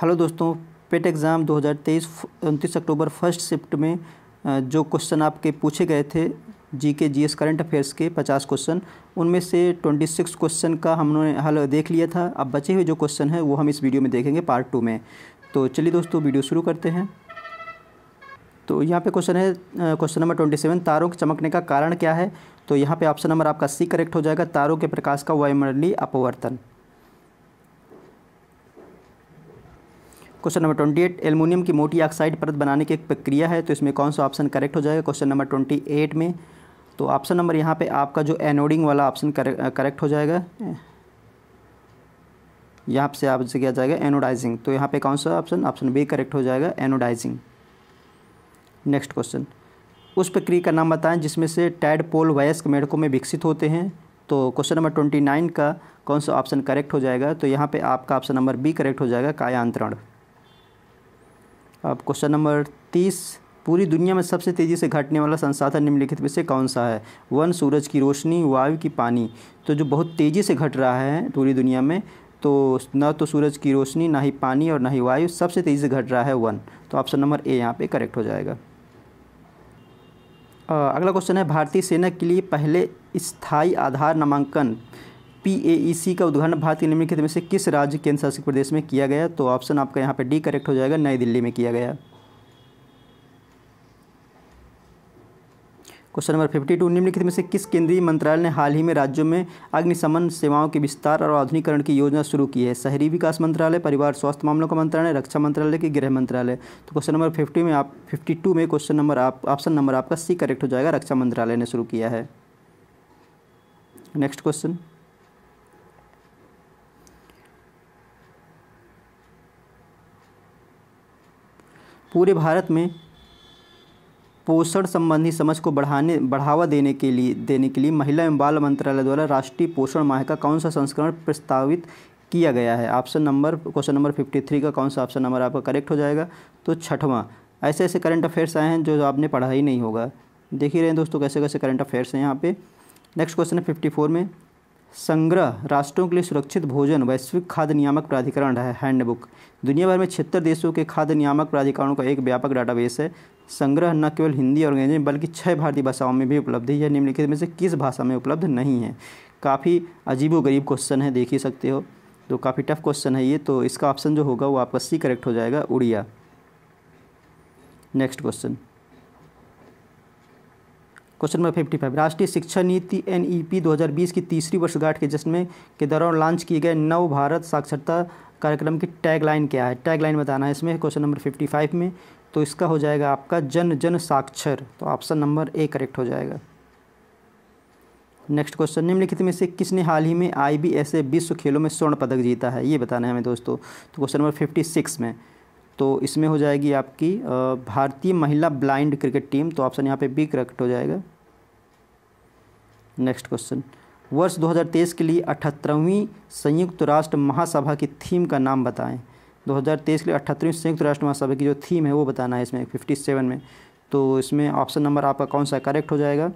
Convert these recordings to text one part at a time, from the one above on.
hello दोस्तों पेट exam 2023 उनतीस October first shift में जो क्वेश्चन आपके पूछे गए थे G K G S current affairs के 50 क्वेश्चन उनमें से 26 क्वेश्चन का हमने हल देख लिया था अब बचे हुए जो क्वेश्चन हैं वो हम इस वीडियो में देखेंगे पार्ट टू में तो चलिए दोस्तों वीडियो शुरू करते हैं तो यहाँ पर क्वेश्चन है क्वेश्चन नंबर ट्वेंटी सेवन तारों के चमकने का कारण क्या है तो यहाँ पर ऑप्शन नंबर आपका सी करेक्ट हो जाएगा तारों के प्रकाश का वायुमंडली अपवर्तन question number twenty eight aluminium की मोटी ऑक्साइड परत बनाने की एक प्रक्रिया है तो इसमें कौन सा ऑप्शन करेक्ट हो जाएगा क्वेश्चन नंबर ट्वेंटी एट में तो ऑप्शन नंबर यहाँ पे आपका जो एनोडिंग वाला ऑप्शन करेक्ट हो जाएगा यहाँ से आपसे किया जाएगा एनोडाइजिंग तो यहाँ पे कौन सा ऑप्शन ऑप्शन बी करेक्ट हो जाएगा एनोडाइजिंग नेक्स्ट क्वेश्चन उस प्रक्रिया का नाम बताएं जिसमें से टैड पोल वयस्क मेढकों में विकसित होते हैं तो क्वेश्चन नंबर ट्वेंटी नाइन का कौन सा ऑप्शन करेक्ट हो जाएगा तो यहाँ पे आपका ऑप्शन नंबर बी करेक्ट हो जाएगा कायांतरण अब क्वेश्चन नंबर तीस पूरी दुनिया में सबसे तेज़ी से घटने वाला संसाधन निम्नलिखित में से कौन सा है वन सूरज की रोशनी वायु की पानी तो जो बहुत तेज़ी से घट रहा है पूरी दुनिया में तो ना तो सूरज की रोशनी ना ही पानी और ना ही वायु सबसे तेज़ी से घट रहा है वन तो ऑप्शन नंबर ए यहाँ पे करेक्ट हो जाएगा अगला क्वेश्चन है भारतीय सेना के लिए पहले स्थायी आधार नामांकन पीएईसी e का उद्घाटन भारत के निम्नलिखित में से किस राज्य केंद्र शासित प्रदेश में किया गया तो ऑप्शन आपका यहाँ पर डी करेक्ट हो जाएगा नई दिल्ली में किया गया क्वेश्चन नंबर फिफ्टी टू निम्नलिखित में से किस केंद्रीय मंत्रालय ने हाल ही में राज्यों में अग्निशमन सेवाओं के विस्तार और आधुनिकरण की योजना शुरू की है शहरी विकास मंत्रालय परिवार स्वास्थ्य मामलों का मंत्रालय रक्षा मंत्रालय की गृह मंत्रालय तो क्वेश्चन नंबर फिफ्टी में आप फिफ्टी टू में क्वेश्चन नंबर आप ऑप्शन नंबर आपका सी करेक्ट हो जाएगा रक्षा मंत्रालय ने शुरू किया है नेक्स्ट क्वेश्चन पूरे भारत में पोषण संबंधी समझ को बढ़ाने बढ़ावा देने के लिए देने के लिए महिला एवं बाल मंत्रालय द्वारा राष्ट्रीय पोषण माह का कौन सा संस्करण प्रस्तावित किया गया है option number question number fifty three का कौन सा ऑप्शन नंबर आपका करेक्ट हो जाएगा तो छठवां ऐसे ऐसे करंट अफेयर्स आए हैं जो आपने पढ़ा ही नहीं होगा देख ही रहे हैं दोस्तों कैसे कैसे करंट अफेयर्स हैं यहाँ पे नेक्स्ट क्वेश्चन है फिफ्टी फोर में संग्रह राष्ट्रों के लिए सुरक्षित भोजन वैश्विक खाद्य नियामक प्राधिकरण है हैंडबुक दुनिया भर में छिहत्तर देशों के खाद्य नियामक प्राधिकरणों का एक व्यापक डाटाबेस है संग्रह न केवल हिंदी और अंग्रेजी में बल्कि छह भारतीय भाषाओं में भी उपलब्ध है यह निम्नलिखित में से किस भाषा में उपलब्ध नहीं है काफ़ी अजीबोगरीब क्वेश्चन है देख ही सकते हो तो काफ़ी टफ क्वेश्चन है ये तो इसका ऑप्शन जो होगा वो आपका सी करेक्ट हो जाएगा Odia next question question number fifty five राष्ट्रीय शिक्षा नीति एन ई पी दो हज़ार बीस की तीसरी वर्षगांठ के जश्न के दौरान लॉन्च किए गए नव भारत साक्षरता कार्यक्रम की टैगलाइन क्या है टैगलाइन बताना है इसमें क्वेश्चन नंबर फिफ्टी फाइव में तो इसका हो जाएगा आपका जन जन साक्षर तो ऑप्शन नंबर ए करेक्ट हो जाएगा नेक्स्ट क्वेश्चन निम्नलिखित में से किसने हाल ही में आई बी एस ए विश्व खेलों में स्वर्ण पदक जीता है ये बताना है हमें दोस्तों तो क्वेश्चन नंबर फिफ्टी सिक्स में तो इसमें हो जाएगी आपकी भारतीय महिला ब्लाइंड क्रिकेट टीम तो ऑप्शन यहाँ पे बी करेक्ट हो जाएगा नेक्स्ट क्वेश्चन वर्ष 2023 के लिए अठहत्तरवीं संयुक्त राष्ट्र महासभा की थीम का नाम बताएं 2023 के लिए अठहत्तरवीं संयुक्त राष्ट्र महासभा की जो थीम है वो बताना है इसमें 57 में तो इसमें ऑप्शन नंबर आपका कौन सा करेक्ट हो जाएगा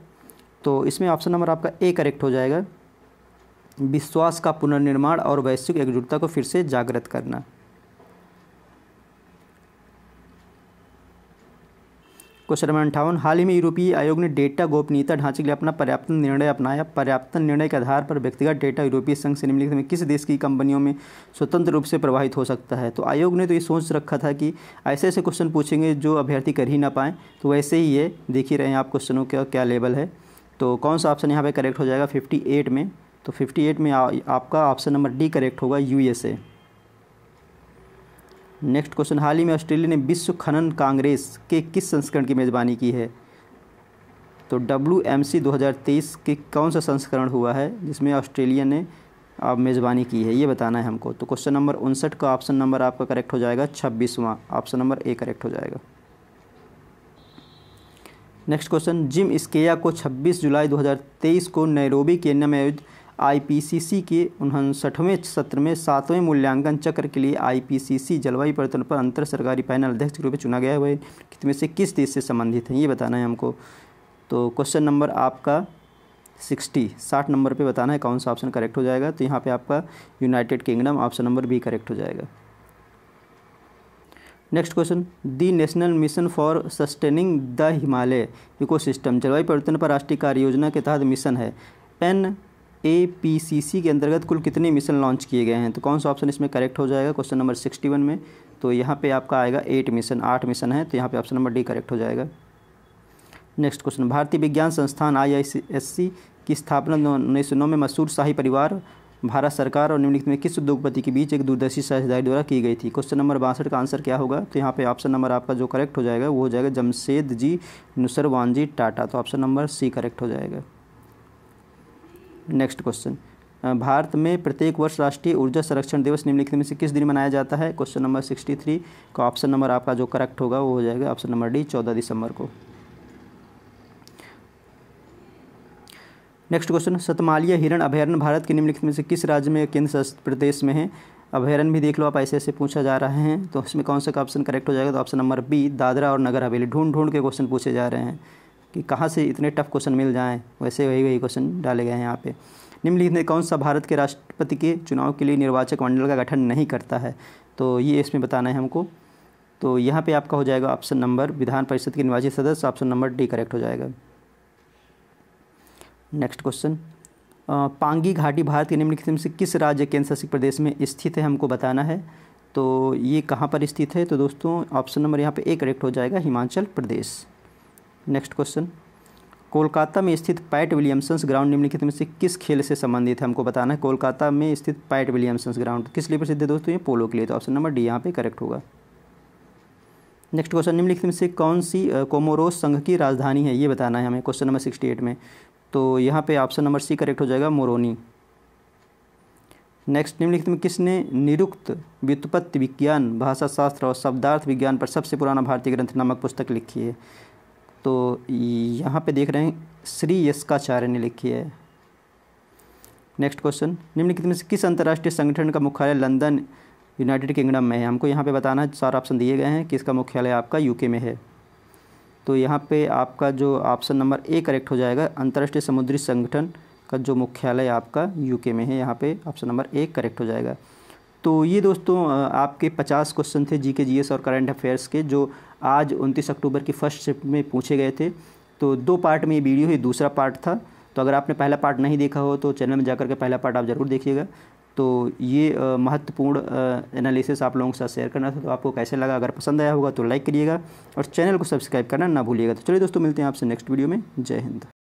तो इसमें ऑप्शन नंबर आपका ए करेक्ट हो जाएगा विश्वास का पुनर्निर्माण और वैश्विक एकजुटता को फिर से जागृत करना क्वेश्चन नंबर अंठावन हाल ही में यूरोपीय आयोग ने डेटा गोपनीयता ढांचे के लिए अपना पर्याप्त निर्णय अपनाया पर्याप्त निर्णय के आधार पर व्यक्तिगत डेटा यूरोपीय संघ से निम्नलिखित में किस देश की कंपनियों में स्वतंत्र रूप से प्रवाहित हो सकता है तो आयोग ने तो ये सोच रखा था कि ऐसे ऐसे क्वेश्चन पूछेंगे जो अभ्यर्थी कर ही ना पाएँ तो वैसे ही ये देख ही रहे हैं आप क्वेश्चनों का क्या लेवल है तो कौन सा ऑप्शन यहाँ पर करेक्ट हो जाएगा फिफ्टी में तो फिफ्टी में आपका ऑप्शन नंबर डी करेक्ट होगा यू नेक्स्ट क्वेश्चन हाल ही में ऑस्ट्रेलिया ने विश्व खनन कांग्रेस के किस संस्करण की मेज़बानी की है तो डब्ल्यू एम सी दो हज़ार तेईस के कौन सा संस्करण हुआ है जिसमें ऑस्ट्रेलिया ने आप मेज़बानी की है ये बताना है हमको तो क्वेश्चन नंबर उनसठ का ऑप्शन नंबर आपका करेक्ट हो जाएगा छब्बीसवां ऑप्शन नंबर ए करेक्ट हो जाएगा नेक्स्ट क्वेश्चन जिम स्केया को 26 जुलाई 2023 को नैरोबी केन्या में आयोजित आईपीसीसी के उनसठवें सत्र में सातवें मूल्यांकन चक्र के लिए आईपीसीसी जलवायु परिवर्तन पर अंतर सरकारी पैनल अध्यक्ष के रूप में चुना गया है कितने से किस देश से संबंधित है ये बताना है हमको तो क्वेश्चन नंबर आपका सिक्सटी साठ नंबर पे बताना है कौन सा ऑप्शन करेक्ट हो जाएगा तो यहाँ पे आपका United Kingdom option number B correct हो जाएगा next question the national mission for sustaining the Himalaya ecosystem जलवायु परिवर्तन पर राष्ट्रीय कार्य योजना के तहत मिशन है एन ए के अंतर्गत कुल कितने मिशन लॉन्च किए गए हैं तो कौन सा ऑप्शन इसमें करेक्ट हो जाएगा क्वेश्चन नंबर सिक्सटी वन में तो यहाँ पे आपका आएगा एट मिशन आठ मिशन है तो यहाँ पे ऑप्शन नंबर डी करेक्ट हो जाएगा नेक्स्ट क्वेश्चन भारतीय विज्ञान संस्थान सी की स्थापना उन्नीस सौ नौ में मशहूर शाही परिवार भारत सरकार और निम्नलिखित में किस उद्योगपति के बीच एक दूरदर्शी साझेदारी द्वारा की गई थी क्वेश्चन नंबर बासठ का आंसर क्या होगा तो यहाँ पे ऑप्शन नंबर आपका जो करेक्ट हो जाएगा वो हो जाएगा जमशेद जी नुसरवान जी टाटा तो ऑप्शन नंबर सी करेक्ट हो जाएगा नेक्स्ट क्वेश्चन भारत में प्रत्येक वर्ष राष्ट्रीय ऊर्जा संरक्षण दिवस निम्नलिखित में से किस दिन मनाया जाता है क्वेश्चन नंबर सिक्सटी थ्री का ऑप्शन नंबर आपका जो करेक्ट होगा वो हो जाएगा ऑप्शन नंबर डी चौदह दिसंबर को नेक्स्ट क्वेश्चन सतमालिया हिरण अभ्यारण भारत के निम्नलिखित में से किस राज्य में केंद्र शासित प्रदेश में है अभ्यारण भी देख लो आप ऐसे ऐसे पूछा जा रहे हैं तो इसमें कौन सा ऑप्शन करेक्ट हो जाएगा तो ऑप्शन नंबर बी दादरा और नगर हवेली ढूंढ ढूंढ के क्वेश्चन पूछे जा रहे हैं कि कहाँ से इतने टफ क्वेश्चन मिल जाएँ वैसे वही वही क्वेश्चन डाले गए हैं यहाँ पे निम्नलिखित में कौन सा भारत के राष्ट्रपति के चुनाव के लिए निर्वाचक मंडल का गठन नहीं करता है तो ये इसमें बताना है हमको तो यहाँ पे आपका हो जाएगा ऑप्शन नंबर विधान परिषद के निर्वाचित सदस्य ऑप्शन नंबर डी करेक्ट हो जाएगा नेक्स्ट क्वेश्चन पांगी घाटी भारत के निम्नलिखित में से किस राज्य केंद्र शासित प्रदेश में स्थित है हमको बताना है तो ये कहाँ पर स्थित है तो दोस्तों ऑप्शन नंबर यहाँ पे ए करेक्ट हो जाएगा हिमाचल प्रदेश नेक्स्ट क्वेश्चन कोलकाता में स्थित पैट विलियमसन्स ग्राउंड निम्नलिखित में से किस खेल से संबंधित है हमको बताना है कोलकाता में स्थित पैट विलियमसन्स ग्राउंड किस लिए प्रसिद्ध है दोस्तों ये पोलो के लिए तो ऑप्शन नंबर डी यहाँ पे करेक्ट होगा नेक्स्ट क्वेश्चन निम्नलिखित में से कौन सी कोमोरोस संघ की राजधानी है ये बताना है हमें क्वेश्चन नंबर सिक्सटी एट में तो यहाँ पर ऑप्शन नंबर सी करेक्ट हो जाएगा मोरोनी नेक्स्ट निम्नलिखित में किसने निरुक्त व्युत्पत्ति विज्ञान भाषाशास्त्र और शब्दार्थ विज्ञान पर सबसे पुराना भारतीय ग्रंथ नामक पुस्तक लिखी है तो यहाँ पे देख रहे हैं श्री यस्काचार्य ने लिखी है नेक्स्ट क्वेश्चन निम्नलिखित में से किस अंतर्राष्ट्रीय संगठन का मुख्यालय लंदन यूनाइटेड किंगडम में है हमको यहाँ पे बताना चार ऑप्शन दिए गए हैं कि इसका मुख्यालय आपका यूके में है तो यहाँ पे आपका जो ऑप्शन नंबर ए करेक्ट हो जाएगा अंतर्राष्ट्रीय समुद्री संगठन का जो मुख्यालय आपका यूके में है यहाँ पे ऑप्शन नंबर ए करेक्ट हो जाएगा तो ये दोस्तों आपके पचास क्वेश्चन थे जी के जी एस और करंट अफेयर्स के जो आज उनतीस अक्टूबर की फर्स्ट शिफ्ट में पूछे गए थे तो दो पार्ट में ये वीडियो है दूसरा पार्ट था तो अगर आपने पहला पार्ट नहीं देखा हो तो चैनल में जाकर के पहला पार्ट आप ज़रूर देखिएगा तो ये महत्वपूर्ण एनालिसिस आप लोगों के साथ शेयर करना था तो आपको कैसे लगा अगर पसंद आया होगा तो लाइक करिएगा और चैनल को सब्सक्राइब करना ना भूलिएगा तो चलिए दोस्तों मिलते हैं आपसे नेक्स्ट वीडियो में जय हिंद